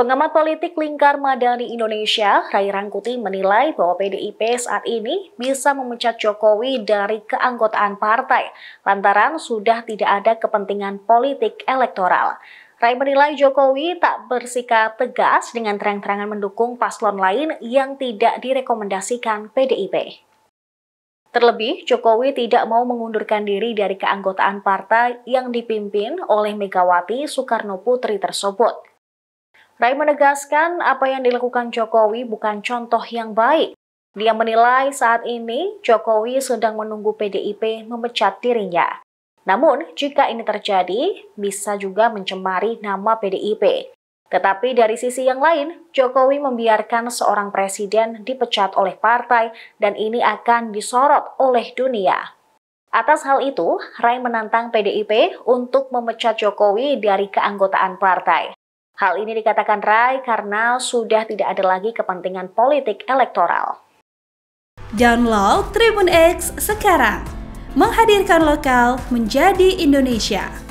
Pengamat politik Lingkar Madani Indonesia, Rai Rangkuti menilai bahwa PDIP saat ini bisa memecat Jokowi dari keanggotaan partai lantaran sudah tidak ada kepentingan politik elektoral. Rai menilai Jokowi tak bersikap tegas dengan terang-terangan mendukung paslon lain yang tidak direkomendasikan PDIP. Terlebih, Jokowi tidak mau mengundurkan diri dari keanggotaan partai yang dipimpin oleh Megawati Soekarno Putri tersebut. Rai menegaskan apa yang dilakukan Jokowi bukan contoh yang baik. Dia menilai saat ini Jokowi sedang menunggu PDIP memecat dirinya. Namun, jika ini terjadi, bisa juga mencemari nama PDIP. Tetapi dari sisi yang lain, Jokowi membiarkan seorang presiden dipecat oleh partai dan ini akan disorot oleh dunia. Atas hal itu, Rai menantang PDIP untuk memecat Jokowi dari keanggotaan partai. Hal ini dikatakan Rai karena sudah tidak ada lagi kepentingan politik elektoral. Download Tribun X sekarang, menghadirkan lokal menjadi Indonesia.